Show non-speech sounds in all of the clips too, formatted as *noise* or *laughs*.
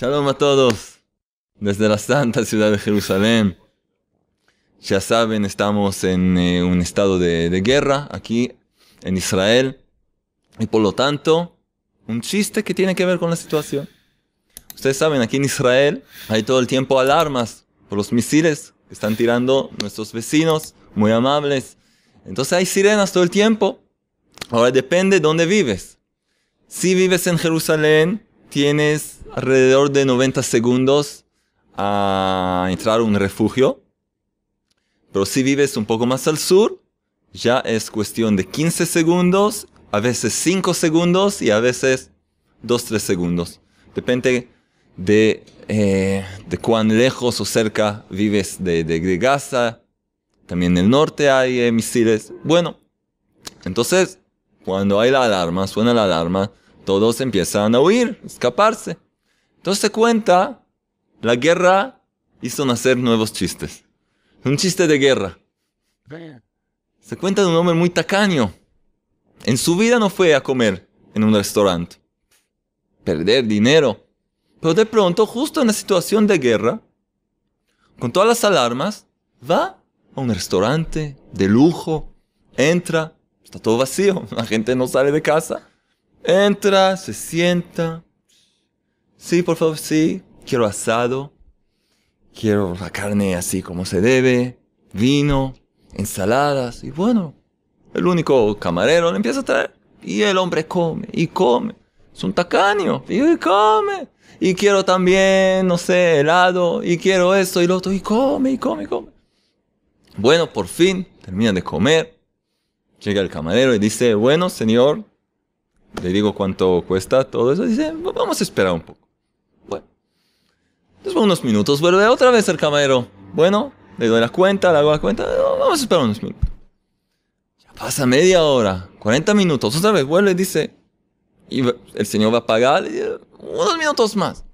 Shalom a todos desde la santa ciudad de Jerusalén. Ya saben, estamos en eh, un estado de, guerra aquí en Israel y por lo tanto un chiste que tiene que ver con la situación. Ustedes saben, aquí en Israel hay todo el tiempo alarmas por los misiles que están tirando nuestros vecinos, muy amables. Entonces hay sirenas todo el tiempo. Ahora depende de dónde vives. Si vives en Jerusalén, tienes alrededor de 90 segundos a entrar a un refugio. Pero si vives un poco más al sur, ya es cuestión de 15 segundos, a veces 5 segundos y a veces 2-3 segundos. Depende de, eh, de, cuán lejos o cerca vives de, de, Gaza. También en el norte hay eh, misiles. Bueno, entonces, cuando hay la alarma, suena la alarma, todos empiezan a huir, escaparse. Entonces se cuenta, la guerra hizo nacer nuevos chistes. Un chiste de guerra. Se cuenta de un hombre muy tacaño. En su vida no fue a comer en un restaurante. Perder dinero. Pero de pronto, justo en la situación de guerra, con todas las alarmas, va a un restaurante de lujo, entra, está todo vacío, *laughs* la gente no sale de casa, entra, se sienta, sí, por favor, sí, quiero asado, quiero la carne así como se debe, vino, ensaladas, y bueno, el único camarero le empieza a traer, y el hombre come, y come, es un tacaño, y come, y quiero también, no sé, helado, y quiero esto y lo otro, y come, y come, y come. Bueno, por fin, termina de comer, llega el camarero y dice, bueno, señor, le digo cuánto cuesta todo eso, dice, vamos a esperar un poco. Después de unos minutos vuelve otra vez el camarero. Bueno, le doy la cuenta, le hago la cuenta. vamos a esperar unos minutos. Ya pasa media hora, 40 minutos. Otra vez vuelve y dice. Y el señor va a pagar eh, unos minutos más.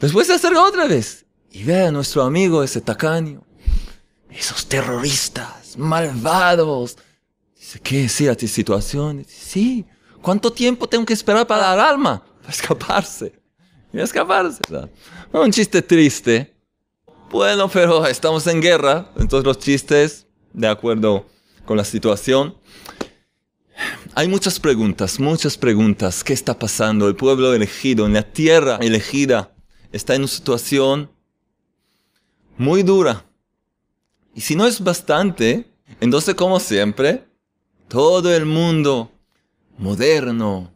Después se acerca otra vez y ve a nuestro amigo ese tacaño. Esos terroristas, malvados. Dice, ¿qué? ¿Sí a ti situación? sí. ¿Cuánto tiempo tengo que esperar para dar alma, Para escaparse escaparse. Un chiste triste. Bueno, pero estamos en guerra, entonces los chistes, de acuerdo con la situación. Hay muchas preguntas, muchas preguntas. ¿Qué está pasando? El pueblo elegido, en la tierra elegida, está en una situación muy dura. Y si no es bastante, entonces como siempre, todo el mundo moderno,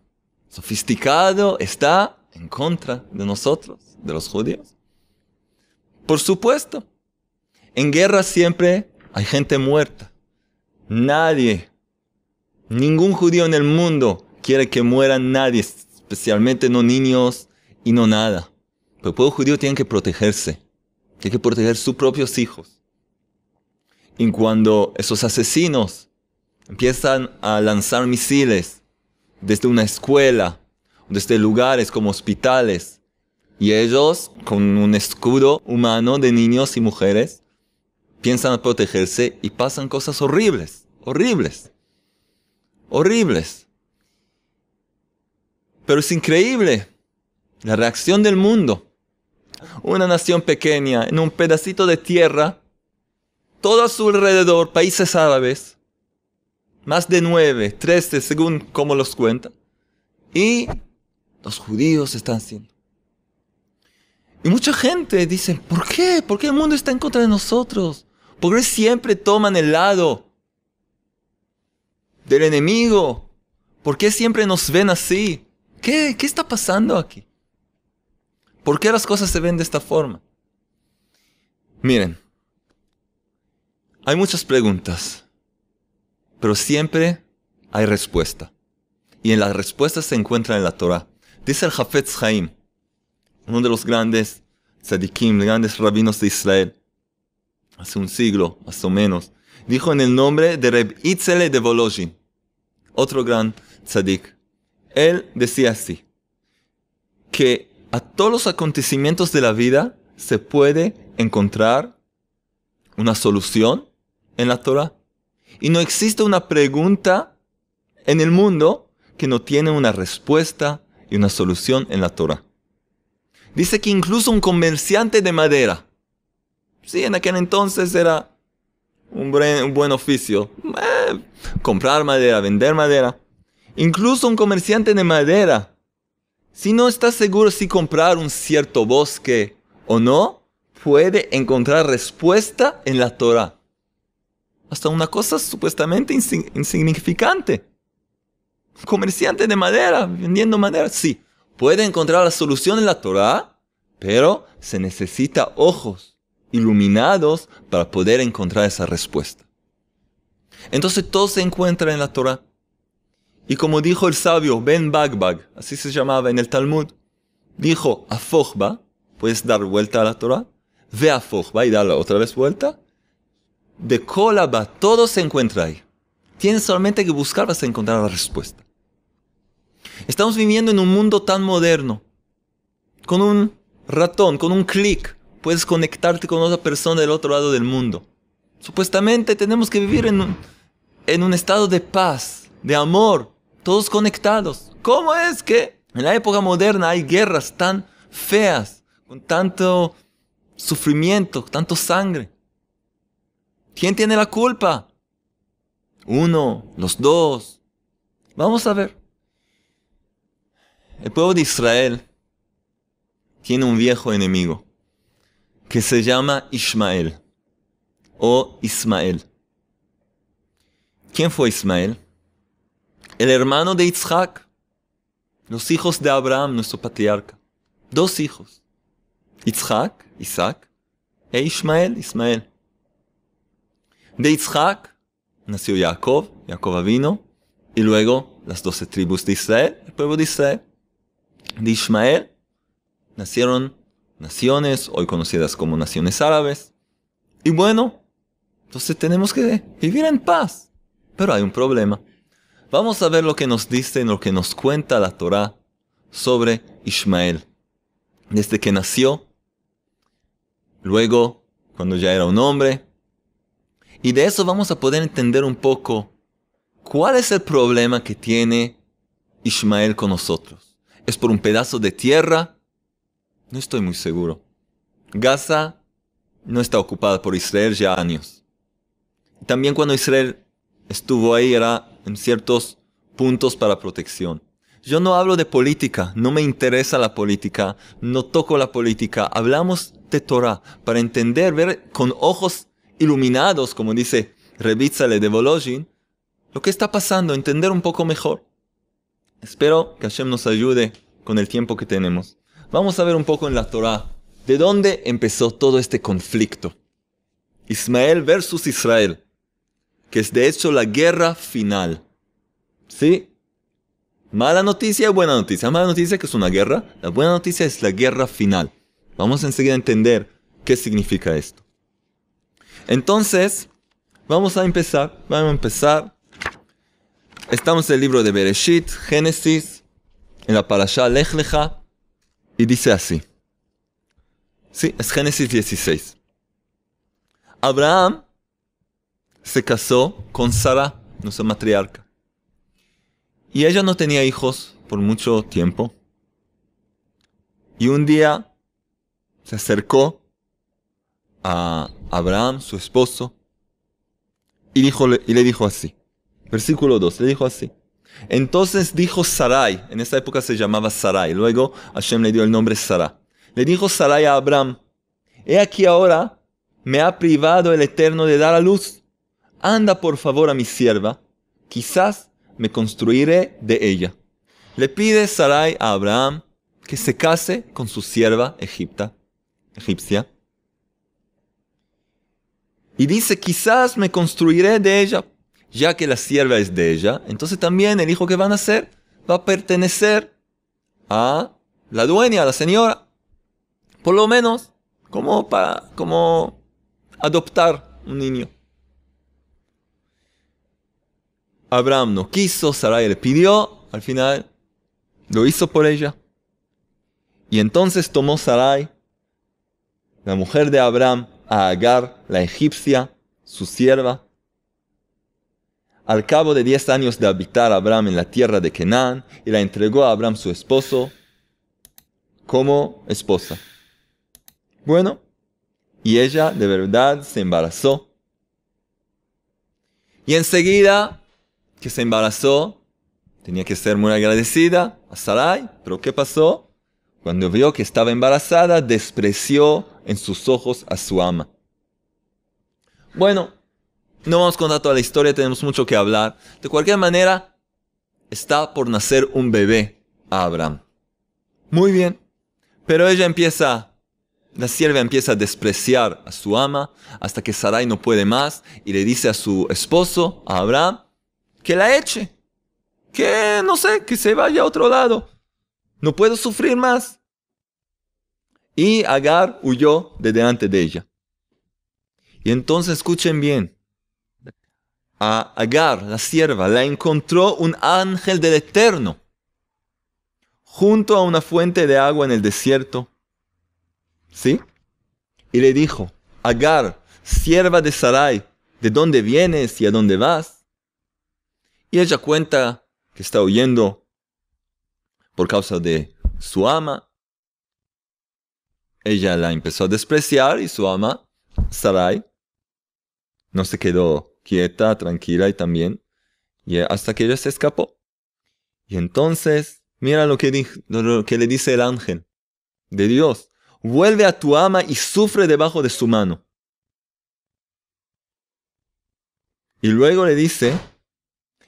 sofisticado, está en contra de nosotros, de los judíos. Por supuesto, en guerra siempre hay gente muerta. Nadie, ningún judío en el mundo quiere que muera nadie, especialmente no niños y no nada. Pero el pueblo judío tiene que protegerse, tiene que proteger sus propios hijos. Y cuando esos asesinos empiezan a lanzar misiles desde una escuela, desde este lugares como hospitales. Y ellos, con un escudo humano de niños y mujeres, piensan protegerse y pasan cosas horribles, horribles, horribles. Pero es increíble la reacción del mundo. Una nación pequeña en un pedacito de tierra, todo a su alrededor, países árabes, más de nueve, trece según cómo los cuentan, y los judíos están siendo Y mucha gente dice, ¿por qué? ¿Por qué el mundo está en contra de nosotros? ¿Por qué siempre toman el lado del enemigo? ¿Por qué siempre nos ven así? ¿Qué, qué está pasando aquí? ¿Por qué las cosas se ven de esta forma? Miren, hay muchas preguntas, pero siempre hay respuesta. Y en la respuesta se encuentra en la Torah. Dice el Jafetz Chaim, uno de los grandes tzadikim, grandes rabinos de Israel, hace un siglo, más o menos, dijo en el nombre de Reb Itzele de Volozhin, otro gran tzadik. Él decía así, que a todos los acontecimientos de la vida se puede encontrar una solución en la Torah. Y no existe una pregunta en el mundo que no tiene una respuesta, y una solución en la Torah. Dice que incluso un comerciante de madera, si en aquel entonces era un buen, oficio, eh, comprar madera, vender madera. Incluso un comerciante de madera, si no está seguro si comprar un cierto bosque o no, puede encontrar respuesta en la Torah. Hasta una cosa supuestamente insignificante comerciante de madera, vendiendo madera. Sí, puede encontrar la solución en la Torah, pero se necesita ojos iluminados para poder encontrar esa respuesta. Entonces todo se encuentra en la Torah. Y como dijo el sabio Ben Bagbag, así se llamaba en el Talmud, dijo a Fochba, puedes dar vuelta a la Torah, ve a Fochba y dar otra vez vuelta. De Kolaba, todo se encuentra ahí. Tienes solamente que buscar, vas encontrar la respuesta. Estamos viviendo en un mundo tan moderno. Con un ratón, con un clic, puedes conectarte con otra persona del otro lado del mundo. Supuestamente tenemos que vivir en un, estado de paz, de amor, todos conectados. ¿Cómo es que en la época moderna hay guerras tan feas, con tanto sufrimiento, tanto sangre? ¿Quién tiene la culpa? Uno, los dos. Vamos a ver. El pueblo de Israel tiene un viejo enemigo que se llama Ismael o Ismael. ¿Quién fue Ismael? El hermano de Isaac, los hijos de Abraham, nuestro patriarca. Dos hijos, Isaac, Isaac, e Ismael, Ismael. De Isaac nació Jacob, Jacob vino, y luego las doce tribus de Israel, el pueblo de Israel de Ismael nacieron naciones, hoy conocidas como naciones árabes. Y bueno, entonces tenemos que vivir en paz. Pero hay un problema. Vamos a ver lo que nos dice, lo que nos cuenta la Torá sobre Ismael. Desde que nació, luego cuando ya era un hombre. Y de eso vamos a poder entender un poco cuál es el problema que tiene Ismael con nosotros. ¿Es por un pedazo de tierra? No estoy muy seguro. Gaza no está ocupada por Israel ya años. También cuando Israel estuvo ahí era en ciertos puntos para protección. Yo no hablo de política, no me interesa la política, no toco la política. Hablamos de Torah para entender, ver con ojos iluminados, como dice Rebitzale de Volozhin, lo que está pasando, entender un poco mejor. Espero que Hashem nos ayude con el tiempo que tenemos. Vamos a ver un poco en la Torah de dónde empezó todo este conflicto. Ismael versus Israel, que es de hecho la guerra final. ¿Sí? Mala noticia, buena noticia. Mala noticia que es una guerra, la buena noticia es la guerra final. Vamos enseguida a entender qué significa esto. Entonces, vamos a empezar, vamos a empezar Estamos en el libro de Bereshit, Génesis, en la parasha Lech Lecha, y dice así. Sí, es Génesis 16. Abraham se casó con Sara, nuestra matriarca. Y ella no tenía hijos por mucho tiempo. Y un día se acercó a Abraham, su esposo, y, y le dijo así. Versículo 2, le dijo así. Entonces dijo Sarai, en esa época se llamaba Sarai, luego Hashem le dio el nombre Sara. Le dijo Sarai a Abraham, he aquí ahora me ha privado el Eterno de dar a luz. Anda por favor a mi sierva, quizás me construiré de ella. Le pide Sarai a Abraham que se case con su sierva egipta, egipcia. Y dice, quizás me construiré de ella, ya que la sierva es de ella, entonces también el hijo que va a nacer va a pertenecer a la dueña, a la señora. Por lo menos, como para como adoptar un niño. Abraham no quiso, Sarai le pidió, al final lo hizo por ella. Y entonces tomó Sarai, la mujer de Abraham, a Agar, la egipcia, su sierva, al cabo de diez años de habitar Abraham en la tierra de Kenán y la entregó a Abraham su esposo como esposa. Bueno, y ella de verdad se embarazó. Y enseguida que se embarazó, tenía que ser muy agradecida a Sarai, pero ¿qué pasó? Cuando vio que estaba embarazada, despreció en sus ojos a su ama. Bueno, no vamos a contar toda la historia, tenemos mucho que hablar. De cualquier manera, está por nacer un bebé a Abraham. Muy bien. Pero ella empieza, la sierva empieza a despreciar a su ama hasta que Sarai no puede más y le dice a su esposo, a Abraham, que la eche. Que, no sé, que se vaya a otro lado. No puedo sufrir más. Y Agar huyó de delante de ella. Y entonces escuchen bien a Agar, la sierva, la encontró un ángel del Eterno junto a una fuente de agua en el desierto. ¿Sí? Y le dijo, Agar, sierva de Sarai, ¿de dónde vienes y a dónde vas? Y ella cuenta que está huyendo por causa de su ama. Ella la empezó a despreciar y su ama, Sarai, no se quedó quieta, tranquila y también, y hasta que ella se escapó. Y entonces, mira lo que, lo que le dice el ángel de Dios, vuelve a tu ama y sufre debajo de su mano. Y luego le dice,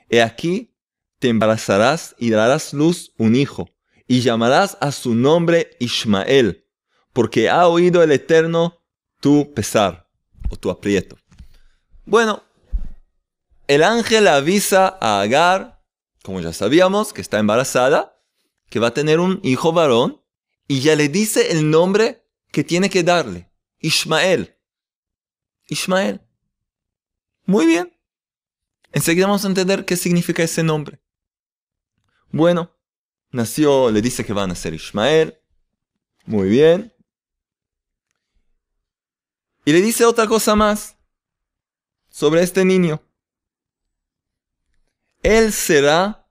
he aquí, te embarazarás y darás luz un hijo, y llamarás a su nombre Ismael, porque ha oído el Eterno tu pesar o tu aprieto. Bueno, el ángel avisa a Agar, como ya sabíamos, que está embarazada, que va a tener un hijo varón, y ya le dice el nombre que tiene que darle, Ismael. Ismael. Muy bien. Enseguida vamos a entender qué significa ese nombre. Bueno, nació, le dice que va a nacer Ismael. Muy bien. Y le dice otra cosa más sobre este niño. Él será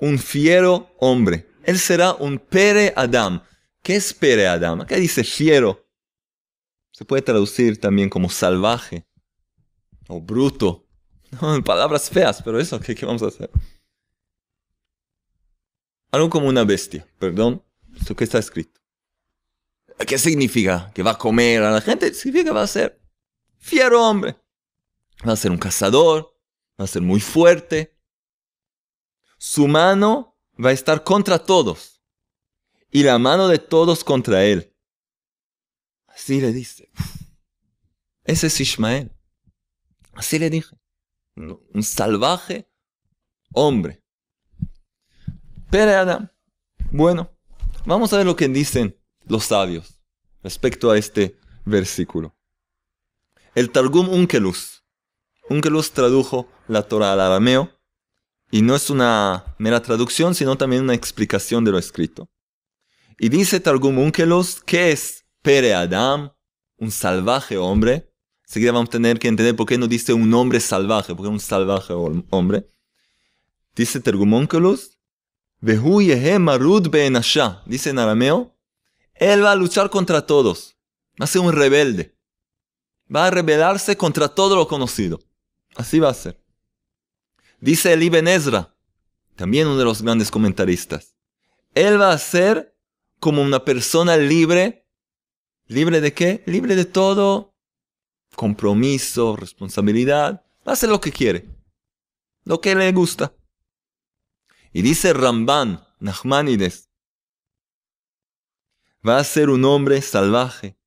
un fiero hombre. Él será un pere Adam. ¿Qué es pere Adam? ¿Qué dice fiero. Se puede traducir también como salvaje o bruto. *laughs* No, palabras feas, pero eso, ¿qué, vamos a hacer? Algo como una bestia, perdón, esto que está escrito. ¿Qué significa? ¿Que va a comer a la gente? Significa que va a ser fiero hombre. Va a ser un cazador, va a ser muy fuerte, su mano va a estar contra todos y la mano de todos contra él. Así le dice. Ese es Ismael. Así le dije. Un salvaje hombre. Pero Adam, bueno, vamos a ver lo que dicen los sabios respecto a este versículo. El Targum Unkelus. Unkelus tradujo la Torah al arameo y no es una mera traducción, sino también una explicación de lo escrito. Y dice Targum Unkelos, ¿qué es Pere Adam? Un salvaje hombre. Seguida vamos a tener que entender por qué no dice un hombre salvaje, porque es un salvaje hombre. Dice Targum Unkelos, dice en arameo, él va a luchar contra todos. Va a ser un rebelde. Va a rebelarse contra todo lo conocido. Así va a ser. Dice el Ibn Ezra, también uno de los grandes comentaristas, él va a ser como una persona libre. ¿Libre de qué? Libre de todo compromiso, responsabilidad. Va a lo que quiere, lo que le gusta. Y dice Ramban, Nachmanides, va a ser un hombre salvaje,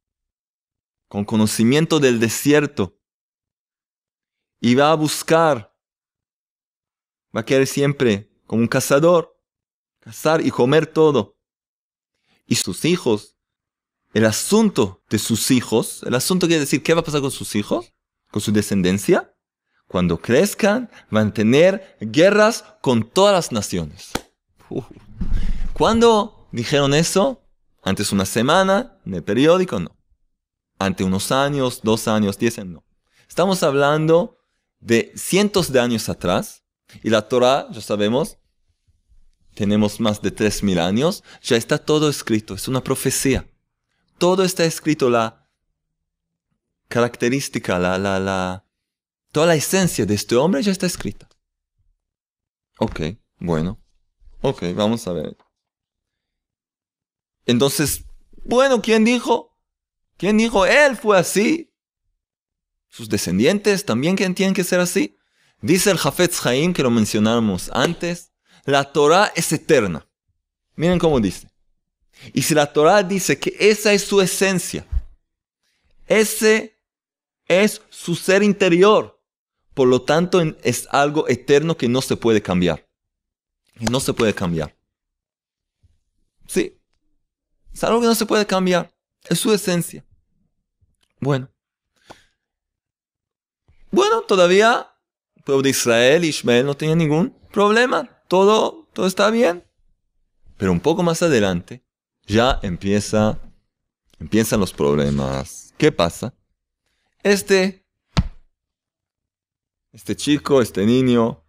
con conocimiento del desierto, y va a buscar va a querer siempre como un cazador, cazar y comer todo. Y sus hijos, el asunto de sus hijos, el asunto quiere decir qué va a pasar con sus hijos, con su descendencia. Cuando crezcan, van a tener guerras con todas las naciones. Cuando dijeron eso? Antes una semana, en el periódico, no. Ante unos años, dos años, diez años, no. Estamos hablando de cientos de años atrás, y la Torah, ya sabemos, tenemos más de 3.000 años, ya está todo escrito, es una profecía. Todo está escrito, la característica, la, la, la, toda la esencia de este hombre ya está escrita. Ok, bueno. Ok, vamos a ver. Entonces, bueno, ¿quién dijo? ¿Quién dijo? Él fue así. Sus descendientes también tienen que ser así. Dice el jafet Chaim, que lo mencionamos antes, la Torah es eterna. Miren cómo dice. Y si la Torah dice que esa es su esencia, ese es su ser interior, por lo tanto es algo eterno que no se puede cambiar. No se puede cambiar. Sí, es algo que no se puede cambiar, es su esencia. Bueno. Bueno, todavía pueblo de Israel, Ismael no tenía ningún problema, todo, todo está bien. Pero un poco más adelante ya empieza, empiezan los problemas. ¿Qué pasa? Este, este chico, este niño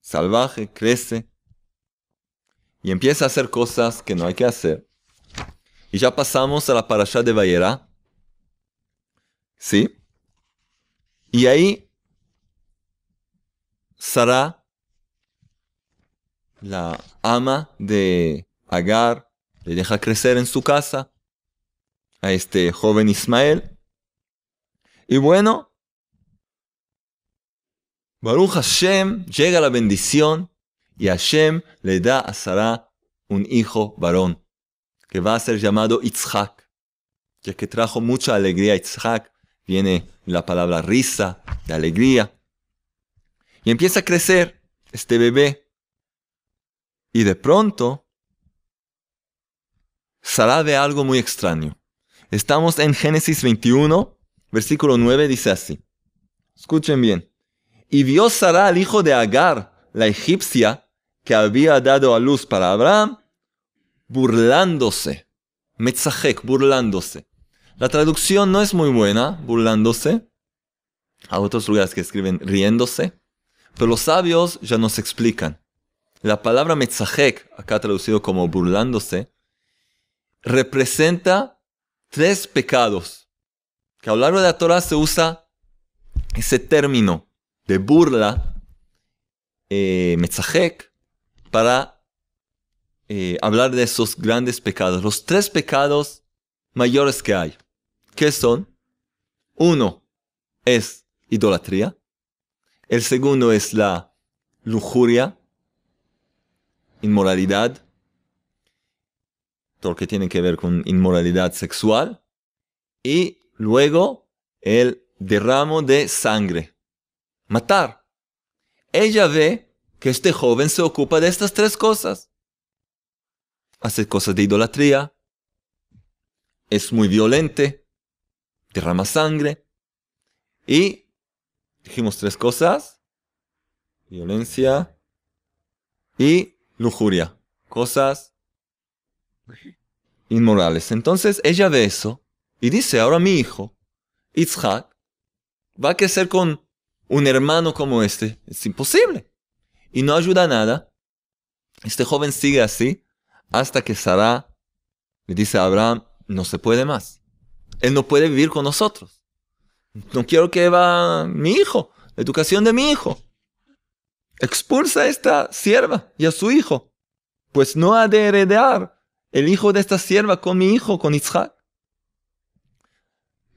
salvaje crece y empieza a hacer cosas que no hay que hacer. Y ya pasamos a la parasha de Bayerá. ¿Sí? Y ahí Sara, la ama de Agar, le deja crecer en su casa a este joven Ismael. Y bueno, Baruch Hashem llega la bendición y Hashem le da a Sara un hijo varón que va a ser llamado Itzhak, ya que trajo mucha alegría a Itzhak. Viene la palabra risa, de alegría. Y empieza a crecer este bebé. Y de pronto, Sará ve algo muy extraño. Estamos en Génesis 21, versículo 9, dice así. Escuchen bien. Y vio Sara al hijo de Agar, la egipcia, que había dado a luz para Abraham, burlándose. Metzajek, burlándose. La traducción no es muy buena, burlándose. A otros lugares que escriben riéndose. Pero los sabios ya nos explican. La palabra metzajek, acá traducido como burlándose, representa tres pecados. Que a lo largo de la Torah se usa ese término de burla, eh, metzajek, para eh, hablar de esos grandes pecados. Los tres pecados mayores que hay. ¿Qué son? Uno es idolatría. El segundo es la lujuria, inmoralidad, todo lo que tiene que ver con inmoralidad sexual. Y luego el derramo de sangre. Matar. Ella ve que este joven se ocupa de estas tres cosas. Hace cosas de idolatría. Es muy violente. Derrama sangre. Y Dijimos tres cosas. Violencia y lujuria. Cosas inmorales. Entonces ella ve eso y dice, ahora mi hijo, Isaac, va a crecer con un hermano como este. Es imposible. Y no ayuda nada. Este joven sigue así hasta que Sara le dice a Abraham, no se puede más. Él no puede vivir con nosotros. No quiero que va mi hijo, la educación de mi hijo. Expulsa a esta sierva y a su hijo, pues no ha de heredar el hijo de esta sierva con mi hijo, con Isaac.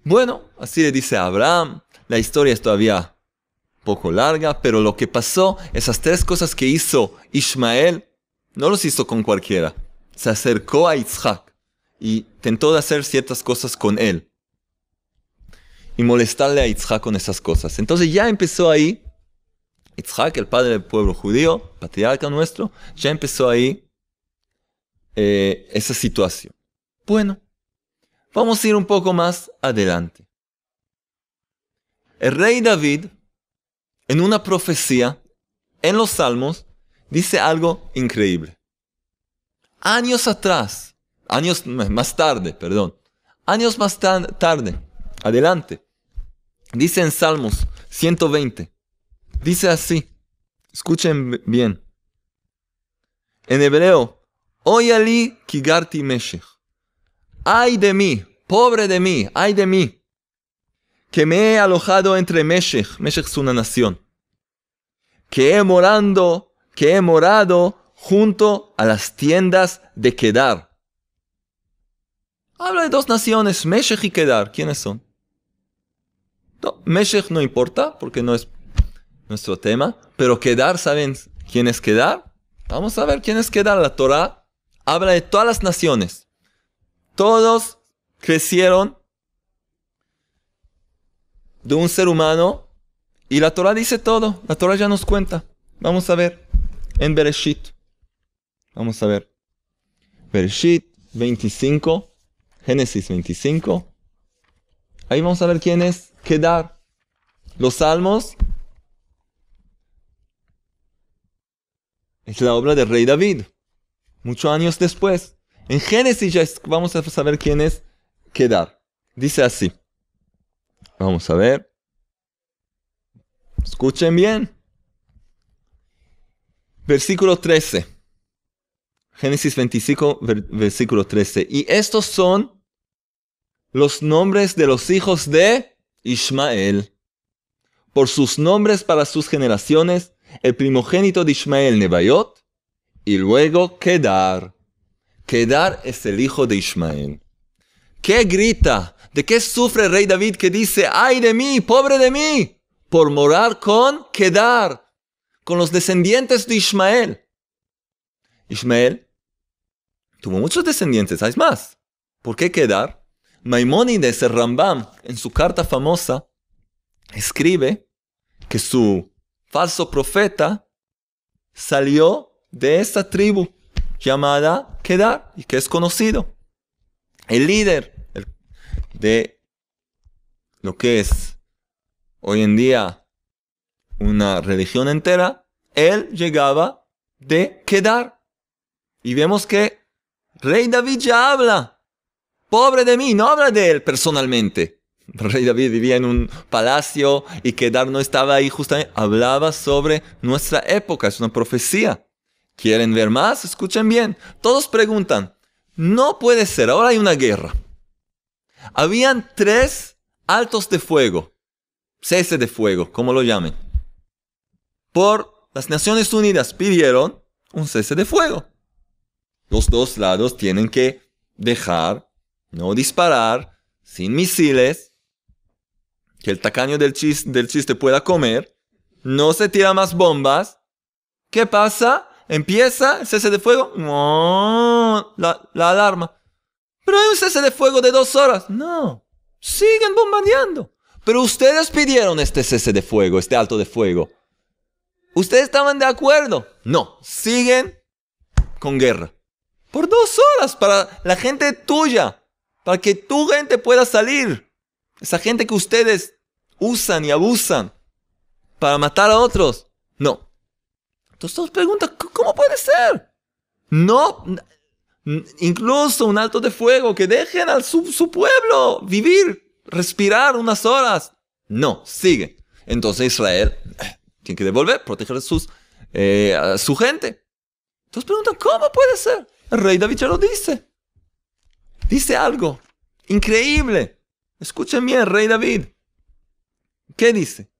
Bueno, así le dice Abraham. La historia es todavía poco larga, pero lo que pasó, esas tres cosas que hizo Ismael, no los hizo con cualquiera. Se acercó a Isaac y tentó de hacer ciertas cosas con él y molestarle a Yitzhak con esas cosas. Entonces ya empezó ahí, Yitzhak, el padre del pueblo judío, patriarca nuestro, ya empezó ahí eh, esa situación. Bueno, vamos a ir un poco más adelante. El rey David, en una profecía, en los Salmos, dice algo increíble. Años atrás, años más tarde, perdón, años más tarde, Adelante. Dice en Salmos 120. Dice así. Escuchen bien. En hebreo, Oyali Kigarti Meshech. Ay de mí, pobre de mí, ay de mí, que me he alojado entre Meshech, Meshech es una nación, que he morando, que he morado junto a las tiendas de Kedar. Habla de dos naciones, Meshech y Kedar, ¿quiénes son? No, Meshech no importa porque no es nuestro tema, pero quedar, ¿saben quién es quedar? Vamos a ver quién es quedar. La Torah habla de todas las naciones. Todos crecieron de un ser humano y la Torah dice todo. La Torah ya nos cuenta. Vamos a ver en Bereshit. Vamos a ver. Bereshit 25, Génesis 25. Ahí vamos a ver quién es quedar. Los salmos es la obra del rey David, muchos años después. En Génesis ya vamos a saber quién es quedar. Dice así. Vamos a ver. Escuchen bien. Versículo 13. Génesis 25, versículo 13. Y estos son los nombres de los hijos de Ismael. Por sus nombres para sus generaciones, el primogénito de Ismael Nebayot y luego Kedar. Kedar es el hijo de Ismael. ¿Qué grita? ¿De qué sufre el rey David que dice, ay de mí, pobre de mí? Por morar con Kedar, con los descendientes de Ismael. Ismael tuvo muchos descendientes, hay más. ¿Por qué Kedar? Maimónides, el Rambam, en su carta famosa, escribe que su falso profeta salió de esta tribu llamada Kedar y que es conocido. El líder de lo que es hoy en día una religión entera, él llegaba de Kedar. Y vemos que Rey David ya habla Pobre de mí, no habla de él personalmente. rey David vivía en un palacio y Dar no estaba ahí justamente. Hablaba sobre nuestra época, es una profecía. ¿Quieren ver más? Escuchen bien. Todos preguntan, no puede ser, ahora hay una guerra. Habían tres altos de fuego, cese de fuego, como lo llamen. Por las Naciones Unidas pidieron un cese de fuego. Los dos lados tienen que dejar no disparar, sin misiles, que el tacaño del chiste, pueda comer, no se tira más bombas. ¿Qué pasa? Empieza el cese de fuego. la, la alarma. Pero hay un cese de fuego de dos horas. No, siguen bombardeando. Pero ustedes pidieron este cese de fuego, este alto de fuego. ¿Ustedes estaban de acuerdo? No, siguen con guerra. Por dos horas para la gente tuya para que tu gente pueda salir. Esa gente que ustedes usan y abusan para matar a otros. No. Entonces todos preguntan, ¿cómo puede ser? No, incluso un alto de fuego, que dejen al su, pueblo vivir, respirar unas horas. No, sigue. Entonces Israel eh, tiene que devolver, proteger a, sus, eh, su gente. Entonces preguntan, ¿cómo puede ser? El rey David ya lo dice dice algo increíble. Escuchen bien, rey David. ¿Qué dice?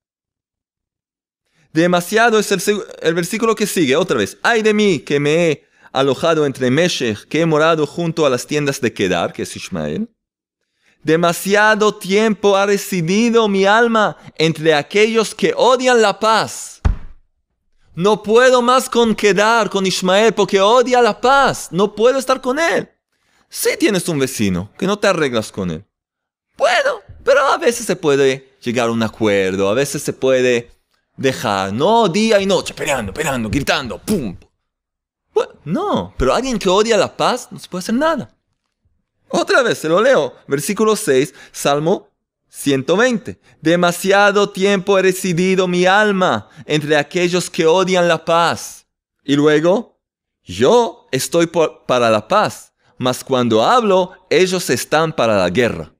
Demasiado es el, versículo que sigue, otra vez. Ay de mí que me he alojado entre Meshech, que he morado junto a las tiendas de Kedar, que es Ismael. Demasiado tiempo ha residido mi alma entre aquellos que odian la paz. No puedo más con Kedar, con Ismael, porque odia la paz. No puedo estar con él. Si tienes un vecino que no te arreglas con él. Bueno, pero a veces se puede llegar a un acuerdo, a veces se puede dejar, no día y noche, peleando, peleando, gritando, pum. no, pero alguien que odia la paz no se puede hacer nada. Otra vez, se lo leo, versículo 6, Salmo 120. Demasiado tiempo he residido mi alma entre aquellos que odian la paz. Y luego, yo estoy para la paz mas cuando hablo, ellos están para la guerra.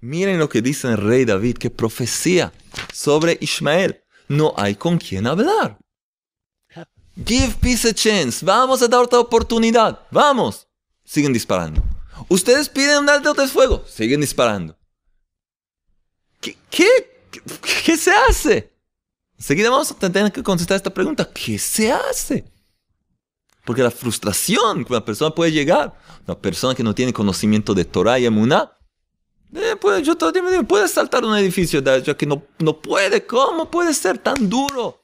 Miren lo que dice el rey David, que profecía sobre Ismael. No hay con quién hablar. Give peace a chance. Vamos a dar otra oportunidad. Vamos. Siguen disparando. Ustedes piden un alto de fuego. Siguen disparando. ¿Qué, qué, qué, se hace? Enseguida vamos a tener que contestar esta pregunta. ¿Qué se hace? Porque la frustración que una persona puede llegar, una persona que no tiene conocimiento de Torah y Emuná, eh, pues, yo puede saltar un edificio, ya que no, no puede, ¿cómo puede ser tan duro?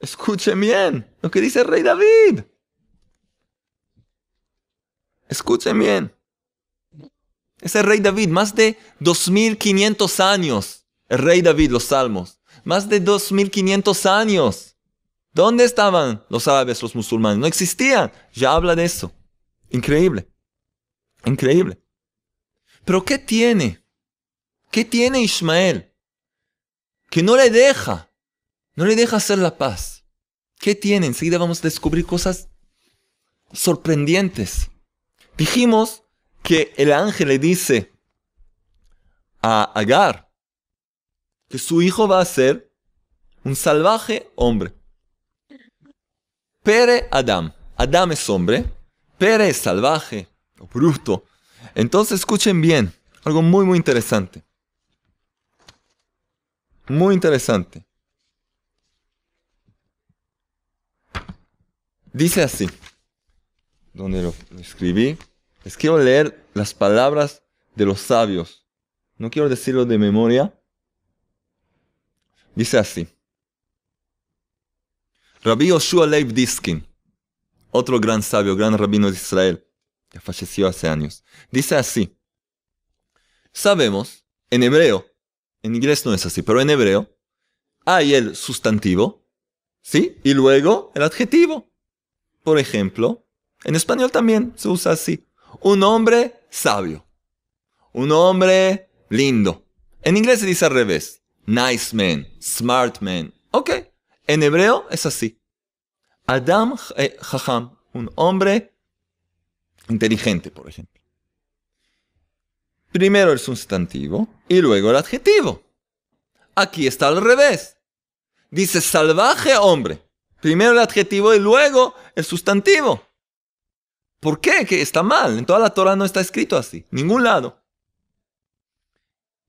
Escuchen bien lo que dice el rey David. Escuchen bien. el rey David, más de 2500 años. El rey David, los salmos. Más de 2500 años ¿Dónde estaban los árabes, los musulmanes? No existían. Ya habla de eso. Increíble. Increíble. Pero ¿qué tiene? ¿Qué tiene Ismael? Que no le deja. No le deja hacer la paz. ¿Qué tiene? Enseguida vamos a descubrir cosas sorprendentes. Dijimos que el ángel le dice a Agar que su hijo va a ser un salvaje hombre. Pere Adam. Adam es hombre, Pere es salvaje, o bruto. Entonces escuchen bien, algo muy muy interesante. Muy interesante. Dice así, donde lo, lo escribí, les quiero leer las palabras de los sabios. No quiero decirlo de memoria. Dice así. Rabbi Yoshua Leib Diskin, otro gran sabio, gran rabino de Israel, que falleció hace años, dice así. Sabemos, en hebreo, en inglés no es así, pero en hebreo, hay el sustantivo, ¿sí? Y luego el adjetivo. Por ejemplo, en español también se usa así. Un hombre sabio. Un hombre lindo. En inglés se dice al revés. Nice man, smart man. Ok, en hebreo es así. Adam eh, Jajam, un hombre inteligente, por ejemplo. Primero el sustantivo y luego el adjetivo. Aquí está al revés. Dice salvaje hombre. Primero el adjetivo y luego el sustantivo. ¿Por qué? Que está mal. En toda la Torah no está escrito así. Ningún lado.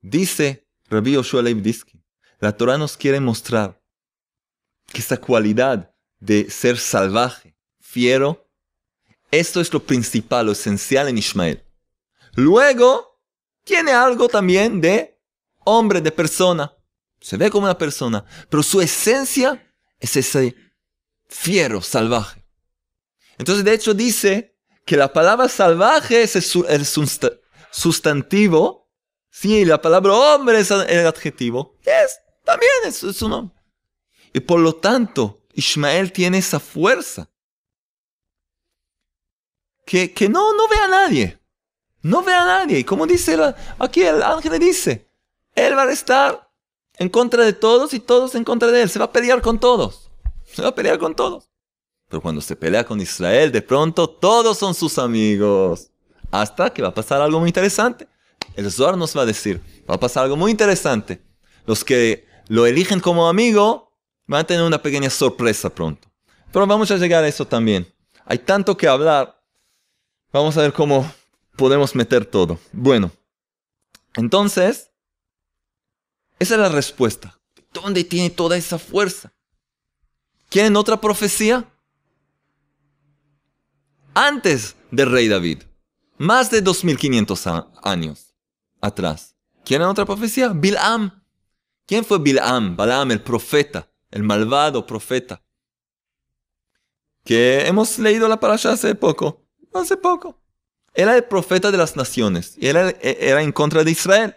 Dice Rabbi Yoshua Leibdiski. La Torah nos quiere mostrar que esta cualidad de ser salvaje, fiero, esto es lo principal, lo esencial en Ismael. Luego, tiene algo también de hombre, de persona. Se ve como una persona, pero su esencia es ese fiero, salvaje. Entonces, de hecho, dice que la palabra salvaje es el sustantivo, sí, la palabra hombre es el adjetivo. Es, también es, es un y por lo tanto, Ismael tiene esa fuerza. Que, que no, no ve a nadie. No ve a nadie. Y como dice aquí el ángel dice, él va a estar en contra de todos y todos en contra de él. Se va a pelear con todos. Se va a pelear con todos. Pero cuando se pelea con Israel, de pronto todos son sus amigos. Hasta que va a pasar algo muy interesante. El Zohar nos va a decir, va a pasar algo muy interesante. Los que lo eligen como amigo Van a tener una pequeña sorpresa pronto. Pero vamos a llegar a eso también. Hay tanto que hablar. Vamos a ver cómo podemos meter todo. Bueno, entonces, esa es la respuesta. ¿Dónde tiene toda esa fuerza? ¿Quieren otra profecía? Antes del rey David, más de 2500 años atrás. ¿Quieren otra profecía? Bilam. ¿Quién fue Bilam? Balaam, el profeta el malvado profeta, que hemos leído la parasha hace poco, hace poco. Era el profeta de las naciones y era, era en contra de Israel.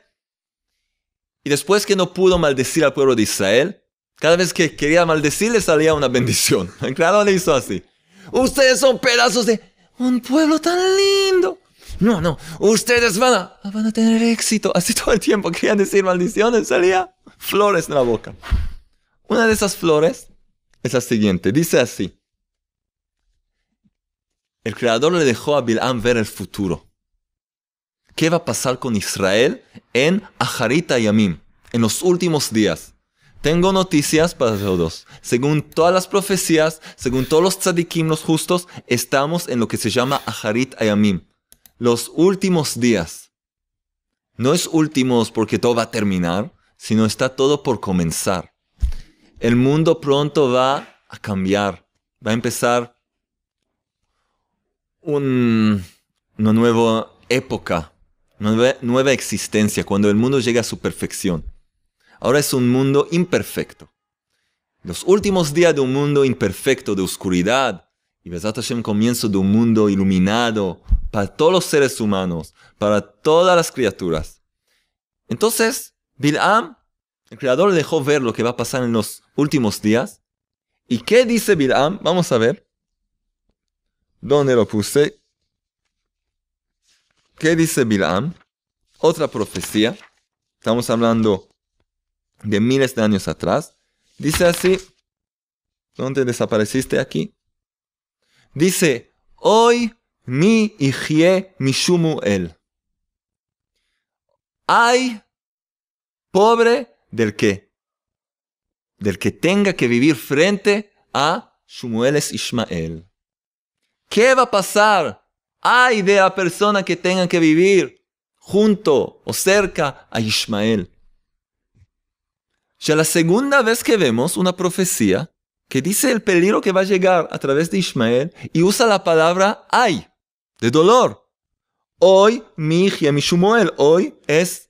Y después que no pudo maldecir al pueblo de Israel, cada vez que quería maldecir le salía una bendición. *laughs* Claro, le hizo así. Ustedes son pedazos de un pueblo tan lindo. No, no, ustedes van a, van a tener éxito. Así todo el tiempo querían decir maldiciones, salía flores en la boca. Una de esas flores es la siguiente. Dice así. El Creador le dejó a Bilam ver el futuro. ¿Qué va a pasar con Israel en Ajarita Ayamim? en los últimos días? Tengo noticias para todos. Según todas las profecías, según todos los tzadikim, los justos, estamos en lo que se llama Ajarit Ayamim, los últimos días. No es últimos porque todo va a terminar, sino está todo por comenzar. El mundo pronto va a cambiar. Va a empezar una nueva época, una nueva, existencia, cuando el mundo llega a su perfección. Ahora es un mundo imperfecto. Los últimos días de un mundo imperfecto, de oscuridad, y Besat Hashem comienzo de un mundo iluminado para todos los seres humanos, para todas las criaturas. Entonces, Bilam el Creador dejó ver lo que va a pasar en los últimos días. ¿Y qué dice Bilam? Vamos a ver. ¿Dónde lo puse? ¿Qué dice Bilam? Otra profecía. Estamos hablando de miles de años atrás. Dice así. ¿Dónde desapareciste aquí? Dice, hoy mi hijie mishumuel. Ay, pobre del que, del que tenga que vivir frente a Shmuel es Ismael. ¿Qué va a pasar? Ay de la persona que tenga que vivir junto o cerca a Ishmael. Ya la segunda vez que vemos una profecía que dice el peligro que va a llegar a través de Ismael y usa la palabra ay, de dolor. Hoy mi hija, mi Shumuel, hoy es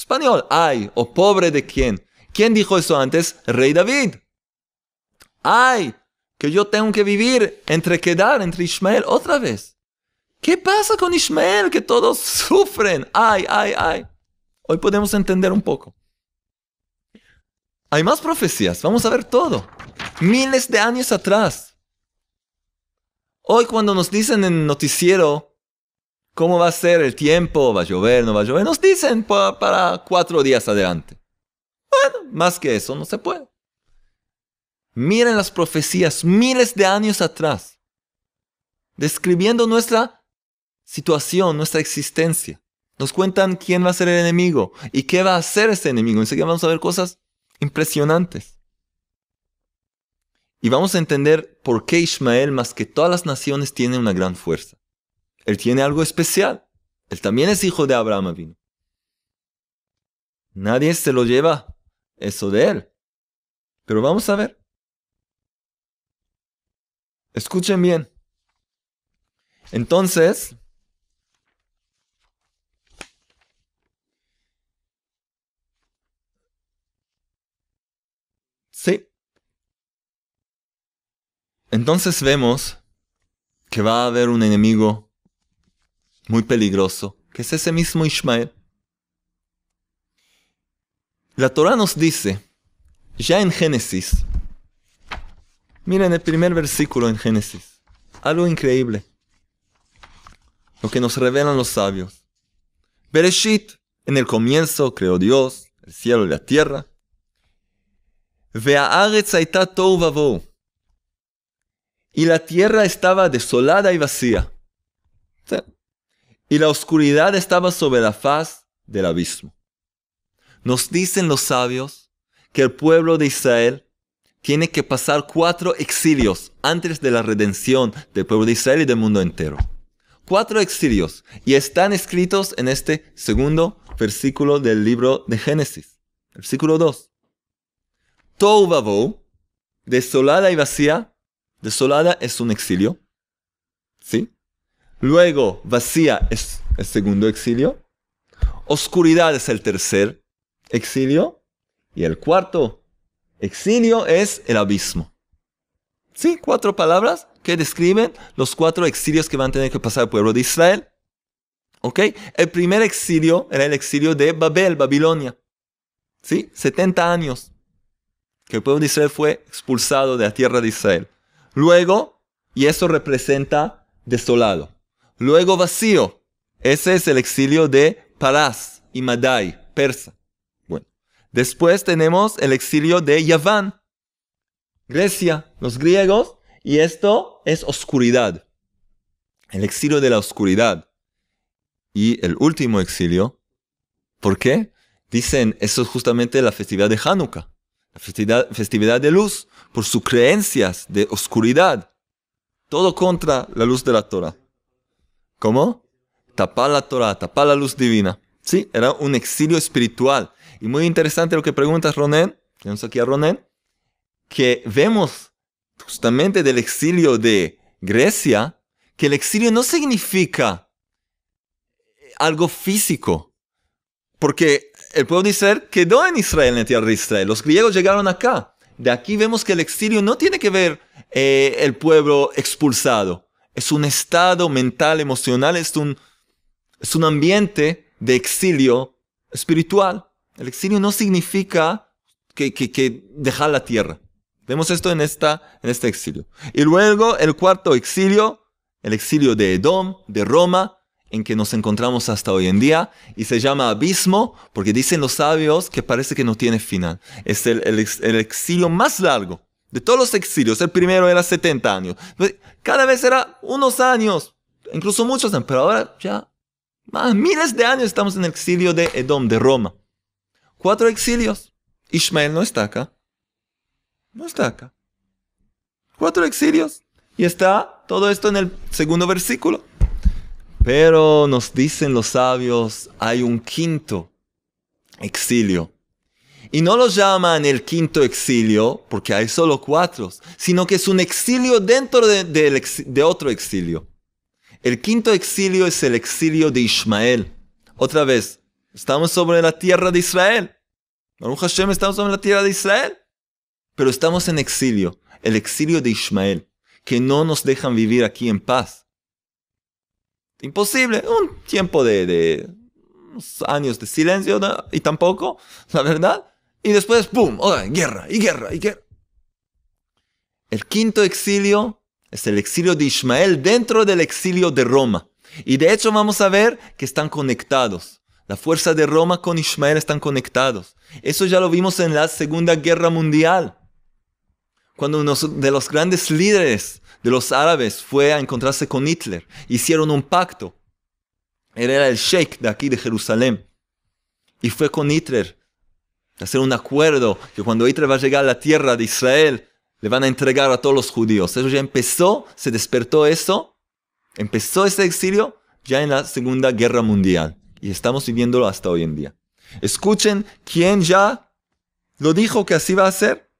Español, ay, o pobre de quién. ¿Quién dijo eso antes? Rey David. Ay, que yo tengo que vivir entre quedar entre Ismael otra vez. ¿Qué pasa con Ismael que todos *laughs* sufren? Ay, ay, ay. Hoy podemos entender un poco. Hay más profecías, vamos a ver todo. Miles de años atrás. Hoy cuando nos dicen en el noticiero cómo va a ser el tiempo, va a llover, no va a llover, nos dicen para, cuatro días adelante. Bueno, más que eso no se puede. Miren las profecías miles de años atrás, describiendo nuestra situación, nuestra existencia. Nos cuentan quién va a ser el enemigo y qué va a hacer ese enemigo. Enseguida vamos a ver cosas impresionantes. Y vamos a entender por qué Ismael, más que todas las naciones, tiene una gran fuerza. Él tiene algo especial. Él también es hijo de Abraham Nadie se lo lleva eso de él. Pero vamos a ver. Escuchen bien. Entonces, sí. Entonces vemos que va a haber un enemigo muy peligroso, que es ese mismo Ismael. La Torah nos dice, ya en Génesis, miren el primer versículo en Génesis, algo increíble, lo que nos revelan los sabios. Bereshit, en el comienzo creó Dios, el cielo y la tierra. Y la tierra estaba desolada y vacía y la oscuridad estaba sobre la faz del abismo. Nos dicen los sabios que el pueblo de Israel tiene que pasar cuatro exilios antes de la redención del pueblo de Israel y del mundo entero. Cuatro exilios y están escritos en este segundo versículo del libro de Génesis, versículo 2. Tohu desolada y vacía, desolada es un exilio, ¿sí? Luego, vacía es el segundo exilio. Oscuridad es el tercer exilio. Y el cuarto exilio es el abismo. Sí, cuatro palabras que describen los cuatro exilios que van a tener que pasar el pueblo de Israel. ¿Ok? El primer exilio era el exilio de Babel, Babilonia. ¿Sí? 70 años que el pueblo de Israel fue expulsado de la tierra de Israel. Luego, y eso representa desolado luego vacío. Ese es el exilio de Parás y Madai, persa. Bueno, después tenemos el exilio de Yaván, Grecia, los griegos, y esto es oscuridad. El exilio de la oscuridad. Y el último exilio, ¿por qué? Dicen, eso es justamente la festividad de Hanukkah, la festividad, festividad de luz, por sus creencias de oscuridad, todo contra la luz de la Torah. ¿Cómo? Tapar la Torah, tapar la luz divina. Sí, era un exilio espiritual. Y muy interesante lo que preguntas, Ronen, tenemos aquí a Ronen, que vemos justamente del exilio de Grecia, que el exilio no significa algo físico. Porque el pueblo de Israel quedó en Israel, en la tierra de Israel. Los griegos llegaron acá. De aquí vemos que el exilio no tiene que ver eh, el pueblo expulsado es un estado mental, emocional, es un, es un ambiente de exilio espiritual. El exilio no significa que, que, dejar la tierra. Vemos esto en, esta, en este exilio. Y luego el cuarto exilio, el exilio de Edom, de Roma, en que nos encontramos hasta hoy en día y se llama abismo porque dicen los sabios que parece que no tiene final. Es el, el exilio más largo de todos los exilios, el primero era 70 años. Pues, cada vez era unos años, incluso muchos pero ahora ya miles de años estamos en el exilio de Edom, de Roma. Cuatro exilios. Ismael no está acá. No está acá. Cuatro exilios. Y está todo esto en el segundo versículo. Pero nos dicen los sabios, hay un quinto exilio y no lo llaman el quinto exilio, porque hay solo cuatro, sino que es un exilio dentro de, de, otro exilio. El quinto exilio es el exilio de Ismael. Otra vez, estamos sobre la tierra de Israel. Baruch Hashem, estamos sobre la tierra de Israel. Pero estamos en exilio, el exilio de Ismael, que no nos dejan vivir aquí en paz. Imposible, un tiempo de, años de silencio y tampoco, la verdad. Y después, ¡pum! Oh, guerra y guerra y guerra. El quinto exilio es el exilio de Ismael dentro del exilio de Roma. Y de hecho vamos a ver que están conectados. La fuerza de Roma con Ismael están conectados. Eso ya lo vimos en la Segunda Guerra Mundial. Cuando uno de los grandes líderes de los árabes fue a encontrarse con Hitler, hicieron un pacto. Él era el sheikh de aquí de Jerusalén. Y fue con Hitler hacer un acuerdo que cuando Hitler va a llegar a la tierra de Israel, le van a entregar a todos los judíos. Eso ya empezó, se despertó eso, empezó ese exilio ya en la Segunda Guerra Mundial. Y estamos viviéndolo hasta hoy en día. Escuchen quién ya lo dijo que así va a ser.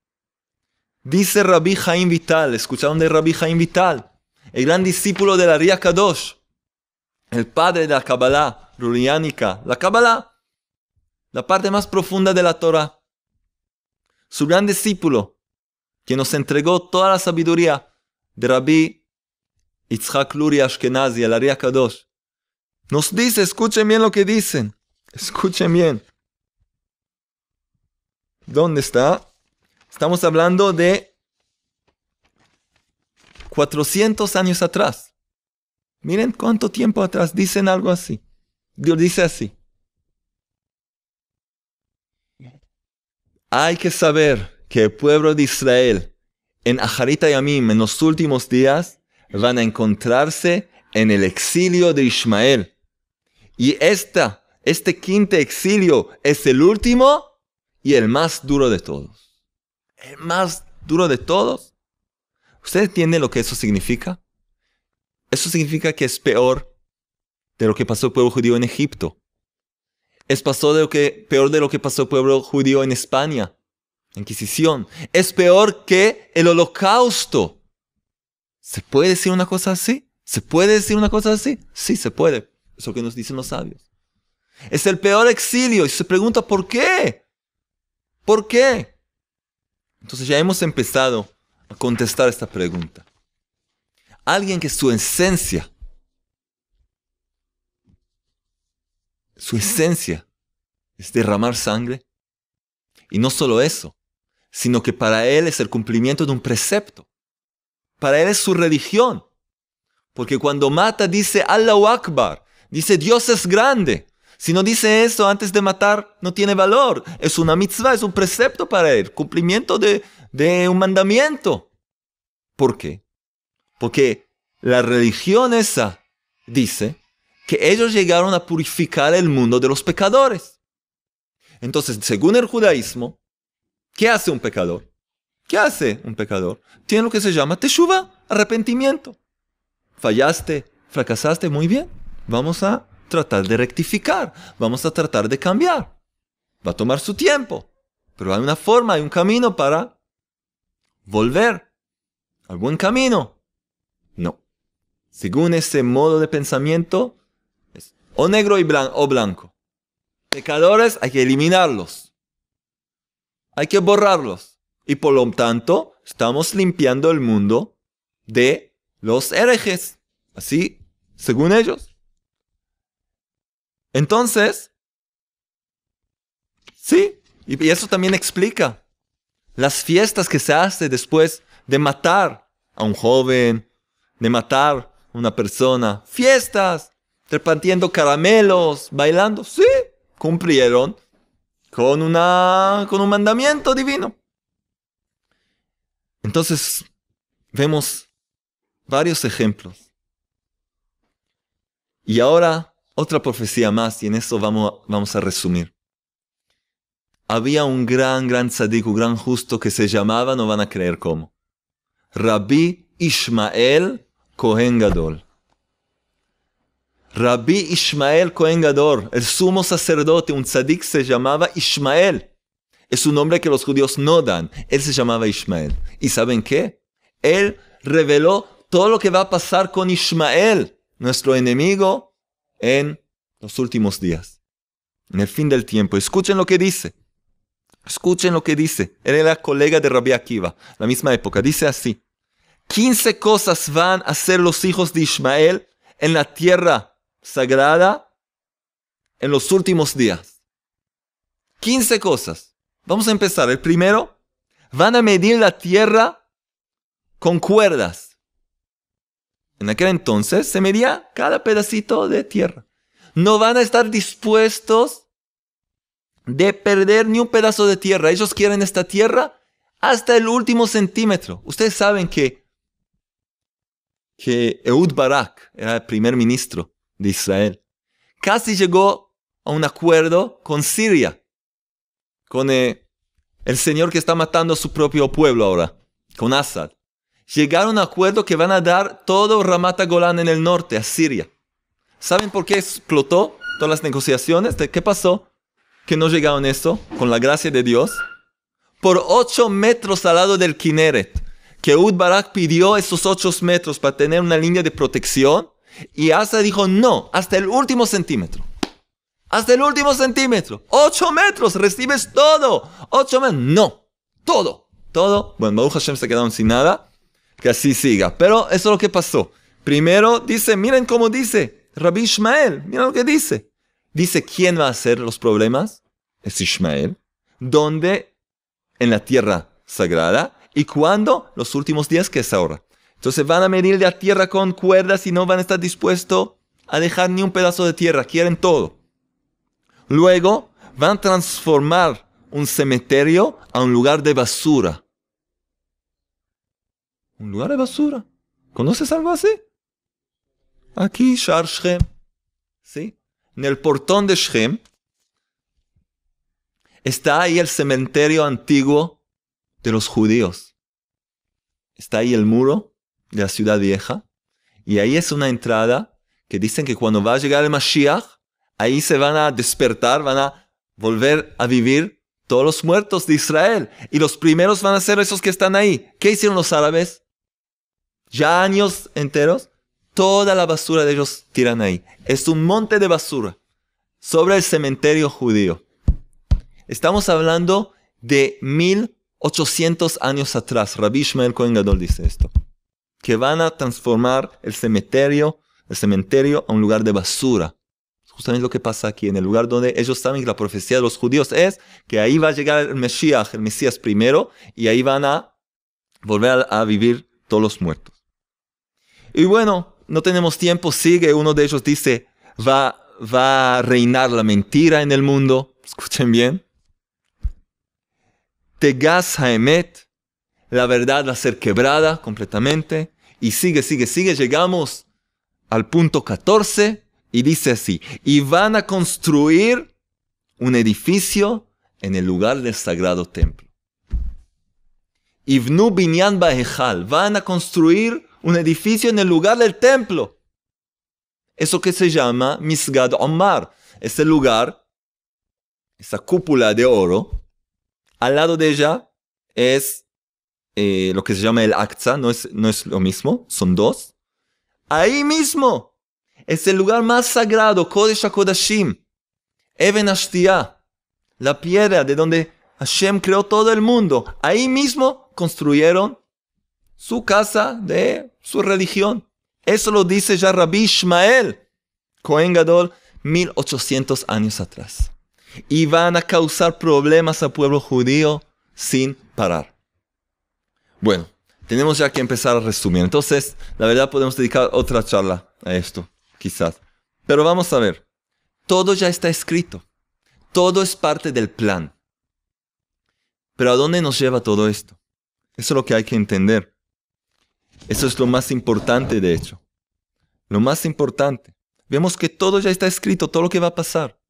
Dice Rabbi Jaim Vital, escucharon de Rabbi Jaim Vital, el gran discípulo de la Ria Kadosh, el padre de la Kabbalah ruriánica, la Kabbalah la parte más profunda de la Torah. Su gran discípulo, que nos entregó toda la sabiduría de Rabbi Yitzhak Luria Ashkenazi, el Kadosh, nos dice, escuchen bien lo que dicen, escuchen bien. ¿Dónde está? Estamos hablando de 400 años atrás. Miren cuánto tiempo atrás dicen algo así. Dios dice así. Hay que saber que el pueblo de Israel en Aharita y Amim, en los últimos días, van a encontrarse en el exilio de Ismael. Y esta, este quinto exilio es el último y el más duro de todos. El más duro de todos. ¿Usted entiende lo que eso significa? Eso significa que es peor de lo que pasó el pueblo judío en Egipto. Es peor de lo que pasó el pueblo judío en España. Inquisición. Es peor que el holocausto. ¿Se puede decir una cosa así? ¿Se puede decir una cosa así? Sí, se puede. Es lo que nos dicen los sabios. Es el peor exilio y se pregunta por qué. ¿Por qué? Entonces ya hemos empezado a contestar esta pregunta. Alguien que su esencia su esencia es derramar sangre. Y no solo eso, sino que para él es el cumplimiento de un precepto. Para él es su religión. Porque cuando mata dice Allahu Akbar, dice Dios es grande. Si no dice eso antes de matar, no tiene valor. Es una mitzvah, es un precepto para él, cumplimiento de, de un mandamiento. ¿Por qué? Porque la religión esa dice que ellos llegaron a purificar el mundo de los pecadores. Entonces, según el judaísmo, ¿qué hace un pecador? ¿Qué hace un pecador? Tiene lo que se llama teshuva, arrepentimiento. Fallaste, fracasaste, muy bien. Vamos a tratar de rectificar, vamos a tratar de cambiar. Va a tomar su tiempo, pero hay una forma, hay un camino para volver al buen camino. No. Según ese modo de pensamiento, o negro y o blanco. Pecadores hay que eliminarlos. Hay que borrarlos. Y por lo tanto, estamos limpiando el mundo de los herejes. Así, según ellos. Entonces, sí, y eso también explica las fiestas que se hace después de matar a un joven, de matar a una persona. Fiestas, repartiendo caramelos, bailando. Sí, cumplieron con, una, con un mandamiento divino. Entonces, vemos varios ejemplos. Y ahora otra profecía más, y en eso vamos, vamos a resumir. Había un gran, gran tzadik, un gran justo que se llamaba, no van a creer cómo, Rabbi Ishmael Cohen Gadol. Rabbi Ishmael Cohen el sumo sacerdote, un tzadik se llamaba Ishmael. Es un nombre que los judíos no dan. Él se llamaba Ishmael. ¿Y saben qué? Él reveló todo lo que va a pasar con Ishmael, nuestro enemigo, en los últimos días, en el fin del tiempo. Escuchen lo que dice. Escuchen lo que dice. Él era colega de Rabbi Akiva, la misma época. Dice así. 15 cosas van a hacer los hijos de Ishmael en la tierra sagrada en los últimos días. 15 cosas. Vamos a empezar. El primero, van a medir la tierra con cuerdas. En aquel entonces se medía cada pedacito de tierra. No van a estar dispuestos de perder ni un pedazo de tierra. Ellos quieren esta tierra hasta el último centímetro. Ustedes saben que, que Eud Barak era el primer ministro de Israel. Casi llegó a un acuerdo con Siria, con eh, el señor que está matando a su propio pueblo ahora, con Assad. Llegaron a un acuerdo que van a dar todo Ramat Golán en el norte, a Siria. ¿Saben por qué explotó todas las negociaciones? ¿De ¿Qué pasó? Que no llegaron a eso, con la gracia de Dios. Por ocho metros al lado del Kineret, que Ud Barak pidió esos ocho metros para tener una línea de protección, y Asa dijo, no, hasta el último centímetro. Hasta el último centímetro. Ocho metros, recibes todo. Ocho metros, no. Todo. Todo. Bueno, Baruch Hashem se quedaron sin nada. Que así siga. Pero eso es lo que pasó. Primero dice, miren cómo dice Rabbi Ishmael. Miren lo que dice. Dice, ¿quién va a hacer los problemas? Es Ishmael. ¿Dónde? En la tierra sagrada. ¿Y cuándo? Los últimos días que es ahora. Entonces van a medir la tierra con cuerdas y no van a estar dispuestos a dejar ni un pedazo de tierra, quieren todo. Luego van a transformar un cementerio a un lugar de basura. Un lugar de basura. ¿Conoces algo así? Aquí, Shar Shem. ¿Sí? En el portón de Shem está ahí el cementerio antiguo de los judíos. Está ahí el muro de la ciudad vieja. Y ahí es una entrada que dicen que cuando va a llegar el Mashiach, ahí se van a despertar, van a volver a vivir todos los muertos de Israel. Y los primeros van a ser esos que están ahí. ¿Qué hicieron los árabes? Ya años enteros, toda la basura de ellos tiran ahí. Es un monte de basura sobre el cementerio judío. Estamos hablando de 1800 años atrás. Rabbi Ishmael Cohen Gadol dice esto que van a transformar el cementerio, el cementerio a un lugar de basura. Justamente lo que pasa aquí, en el lugar donde ellos saben que la profecía de los judíos es que ahí va a llegar el Mesías, el Mesías primero, y ahí van a volver a, vivir todos los muertos. Y bueno, no tenemos tiempo, sigue, uno de ellos dice, va, va a reinar la mentira en el mundo. *laughs* Escuchen bien. Tegas Haemet la verdad va a ser quebrada completamente. Y sigue, sigue, sigue. Llegamos al punto 14 y dice así, y van a construir un edificio en el lugar del sagrado templo. Ibnu Binyan Bahejal, van a construir un edificio en el lugar del templo. Eso que se llama Misgad Omar, ese lugar, esa cúpula de oro, al lado de ella es eh, lo que se llama el Akza no es, no es lo mismo, son dos. Ahí mismo es el lugar más sagrado, Kodesh HaKodashim, Eben Ashtia, la piedra de donde Hashem creó todo el mundo. Ahí mismo construyeron su casa de su religión. Eso lo dice ya Rabí Ishmael, Cohen Gadol, 1800 años atrás. Y van a causar problemas al pueblo judío sin parar. Bueno, tenemos ya que empezar a resumir. Entonces, la verdad podemos dedicar otra charla a esto, quizás. Pero vamos a ver. Todo ya está escrito. Todo es parte del plan. Pero ¿a dónde nos lleva todo esto? Eso es lo que hay que entender. Eso es lo más importante, de hecho. Lo más importante. Vemos que todo ya está escrito, todo lo que va a pasar.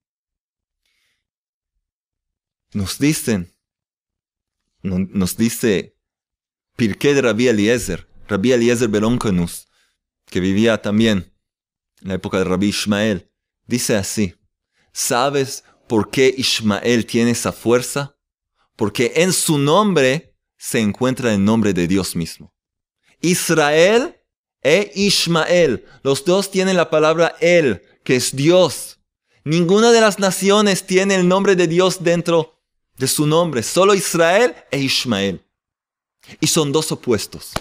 Nos dicen, nos dice Pirqué de Rabí Eliezer, Rabí Eliezer que vivía también en la época de Rabí Ishmael, dice así, ¿sabes por qué Ishmael tiene esa fuerza? Porque en su nombre se encuentra el nombre de Dios mismo. Israel e Ishmael, los dos tienen la palabra él, que es Dios. Ninguna de las naciones tiene el nombre de Dios dentro de su nombre, solo Israel e Ishmael. Y son dos opuestos.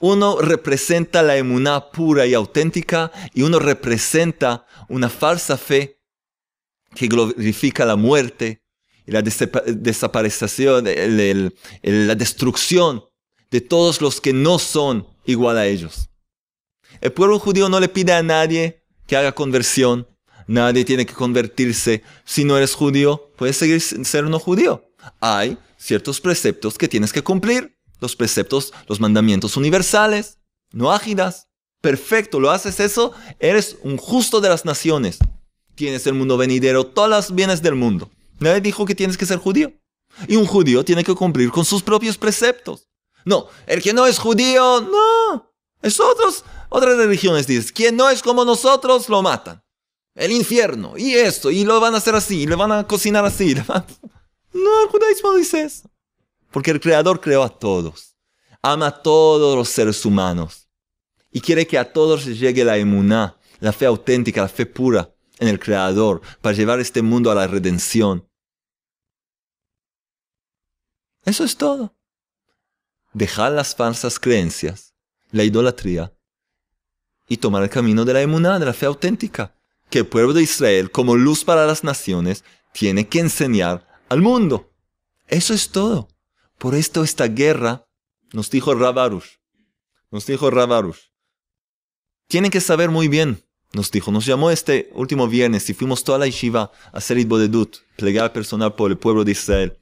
Uno representa la emuná pura y auténtica y uno representa una falsa fe que glorifica la muerte y la desaparición, la destrucción de todos los que no son igual a ellos. El pueblo judío no le pide a nadie que haga conversión, nadie tiene que convertirse. Si no eres judío, puedes seguir siendo judío. Hay ciertos preceptos que tienes que cumplir los preceptos, los mandamientos universales, no ágidas. Perfecto, lo haces eso, eres un justo de las naciones. Tienes el mundo venidero, todas las bienes del mundo. Nadie dijo que tienes que ser judío. Y un judío tiene que cumplir con sus propios preceptos. No, el que no es judío, no. Es otros, otras religiones dicen, quien no es como nosotros, lo matan. El infierno, y esto, y lo van a hacer así, lo van a cocinar así. No, el judaísmo dice eso. Porque el Creador creó a todos. Ama a todos los seres humanos. Y quiere que a todos llegue la emuná, la fe auténtica, la fe pura en el Creador, para llevar este mundo a la redención. Eso es todo. Dejar las falsas creencias, la idolatría, y tomar el camino de la emuná, de la fe auténtica, que el pueblo de Israel, como luz para las naciones, tiene que enseñar al mundo. Eso es todo. Por esto esta guerra, nos dijo Rabarush, nos dijo Rabarush, tienen que saber muy bien, nos dijo, nos llamó este último viernes y fuimos toda la yeshiva a hacer Bodedut, plegar personal por el pueblo de Israel.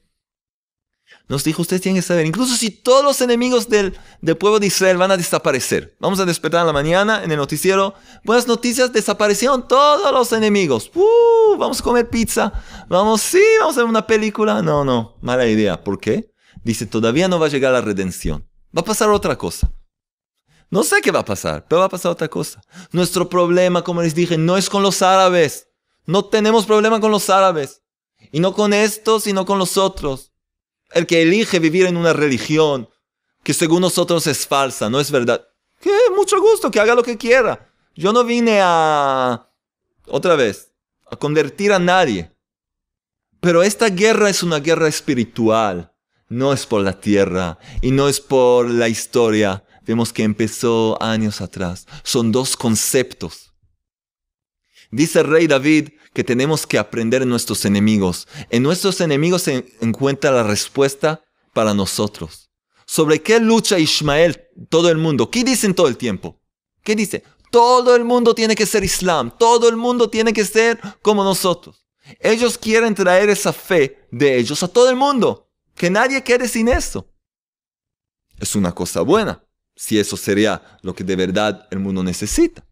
Nos dijo, ustedes tienen que saber, incluso si todos los enemigos del, del pueblo de Israel van a desaparecer, vamos a despertar en la mañana en el noticiero, buenas noticias, desaparecieron todos los enemigos. Uh, vamos a comer pizza, vamos, sí, vamos a ver una película. No, no, mala idea. ¿Por qué? Dice, todavía no va a llegar la redención. Va a pasar otra cosa. No sé qué va a pasar, pero va a pasar otra cosa. Nuestro problema, como les dije, no es con los árabes. No tenemos problema con los árabes. Y no con estos, sino con los otros. El que elige vivir en una religión que según nosotros es falsa, no es verdad. Que mucho gusto, que haga lo que quiera. Yo no vine a, otra vez, a convertir a nadie. Pero esta guerra es una guerra espiritual no es por la tierra y no es por la historia. Vemos que empezó años atrás. Son dos conceptos. Dice el rey David que tenemos que aprender en nuestros enemigos. En nuestros enemigos se encuentra la respuesta para nosotros. ¿Sobre qué lucha Ismael todo el mundo? ¿Qué dicen todo el tiempo? ¿Qué dice? Todo el mundo tiene que ser Islam. Todo el mundo tiene que ser como nosotros. Ellos quieren traer esa fe de ellos a todo el mundo que nadie quede sin eso. Es una cosa buena, si eso sería lo que de verdad el mundo necesita.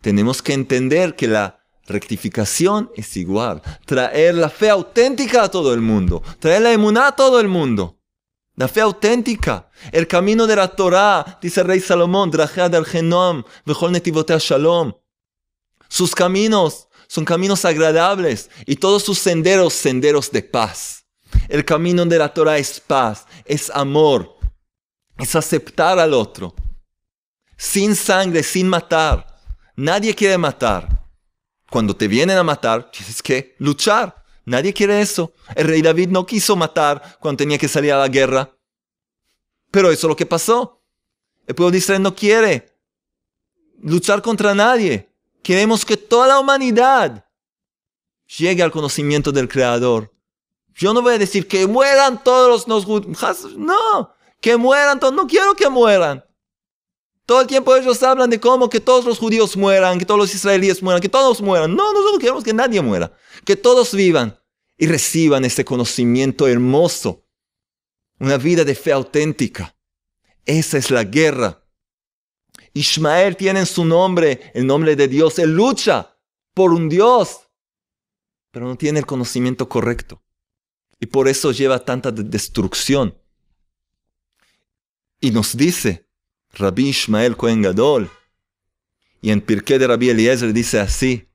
Tenemos que entender que la rectificación es igual. Traer la fe auténtica a todo el mundo. Traer la emuná a todo el mundo. La fe auténtica, el camino de la Torah, dice el rey Salomón, al Genom, Netivotea Shalom. Sus caminos son caminos agradables y todos sus senderos, senderos de paz. El camino de la Torah es paz, es amor, es aceptar al otro. Sin sangre, sin matar. Nadie quiere matar. Cuando te vienen a matar, dices que luchar. Nadie quiere eso. El rey David no quiso matar cuando tenía que salir a la guerra. Pero eso es lo que pasó. El pueblo de Israel no quiere luchar contra nadie. Queremos que toda la humanidad llegue al conocimiento del Creador yo no voy a decir que mueran todos los No, que mueran todos. No quiero que mueran. Todo el tiempo ellos hablan de cómo que todos los judíos mueran, que todos los israelíes mueran, que todos mueran. No, nosotros queremos que nadie muera. Que todos vivan y reciban este conocimiento hermoso. Una vida de fe auténtica. Esa es la guerra. Ismael tiene en su nombre el nombre de Dios. Él lucha por un Dios, pero no tiene el conocimiento correcto. Y por eso lleva tanta destrucción. Y nos dice Rabí Ishmael Cohen Gadol, y en Pirqué de Rabbi Eliezer dice así,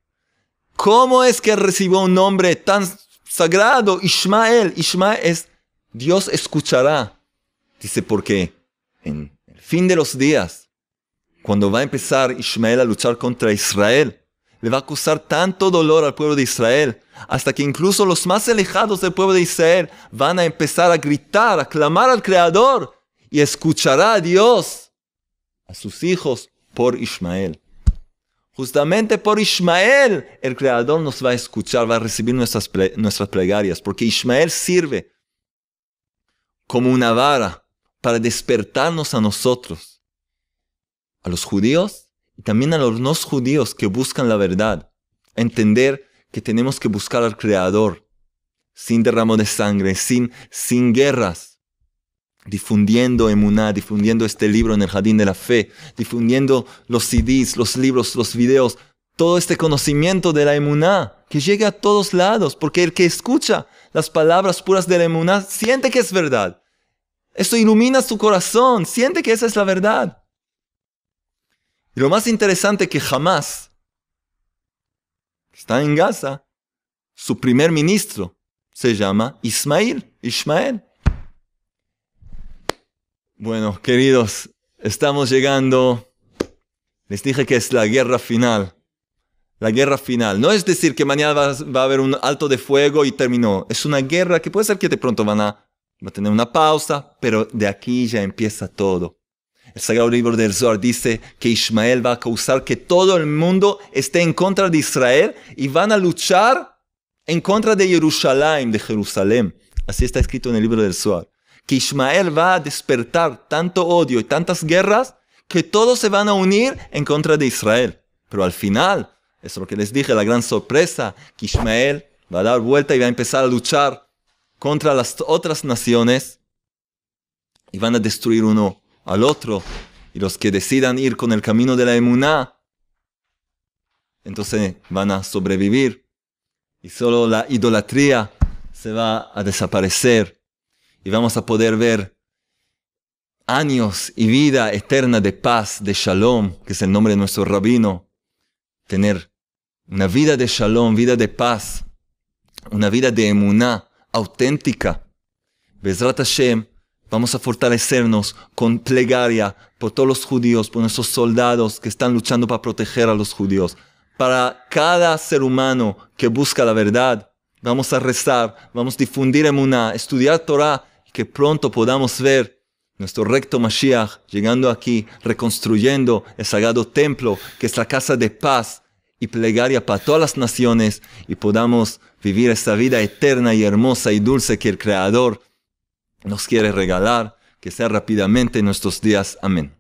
¿cómo es que recibió un nombre tan sagrado, Ishmael? Ishmael es, Dios escuchará. Dice, porque en el fin de los días, cuando va a empezar Ishmael a luchar contra Israel, le va a causar tanto dolor al pueblo de Israel, hasta que incluso los más alejados del pueblo de Israel van a empezar a gritar, a clamar al Creador y escuchará a Dios, a sus hijos, por Ismael. Justamente por Ismael el Creador nos va a escuchar, va a recibir nuestras, nuestras plegarias, porque Ismael sirve como una vara para despertarnos a nosotros, a los judíos y también a los no judíos que buscan la verdad, entender que tenemos que buscar al Creador, sin derramo de sangre, sin, sin guerras, difundiendo Emuná, difundiendo este libro en el jardín de la fe, difundiendo los CDs, los libros, los videos, todo este conocimiento de la Emuná, que llega a todos lados, porque el que escucha las palabras puras de la Emuná siente que es verdad. Eso ilumina su corazón, siente que esa es la verdad lo más interesante que jamás está en Gaza, su primer ministro se llama Ismail, Ismael. Bueno, queridos, estamos llegando. Les dije que es la guerra final. La guerra final. No es decir que mañana va, a haber un alto de fuego y terminó. Es una guerra que puede ser que de pronto van a tener una pausa, pero de aquí ya empieza todo. El Sagrado Libro del Zohar dice que Ismael va a causar que todo el mundo esté en contra de Israel y van a luchar en contra de Jerusalén, de Jerusalén. Así está escrito en el libro del Zohar. Que Ismael va a despertar tanto odio y tantas guerras que todos se van a unir en contra de Israel. Pero al final, es lo que les dije, la gran sorpresa, que Ismael va a dar vuelta y va a empezar a luchar contra las otras naciones y van a destruir uno al otro y los que decidan ir con el camino de la emuná, entonces van a sobrevivir y solo la idolatría se va a desaparecer y vamos a poder ver años y vida eterna de paz, de shalom, que es el nombre de nuestro rabino, tener una vida de shalom, vida de paz, una vida de emuná auténtica. Bezrat Hashem, Vamos a fortalecernos con plegaria por todos los judíos, por nuestros soldados que están luchando para proteger a los judíos. Para cada ser humano que busca la verdad, vamos a rezar, vamos a difundir emuná, estudiar Torah, que pronto podamos ver nuestro recto Mashiach llegando aquí, reconstruyendo el sagrado templo, que es la casa de paz y plegaria para todas las naciones, y podamos vivir esta vida eterna y hermosa y dulce que el Creador nos quiere regalar, que sea rápidamente en nuestros días. Amén.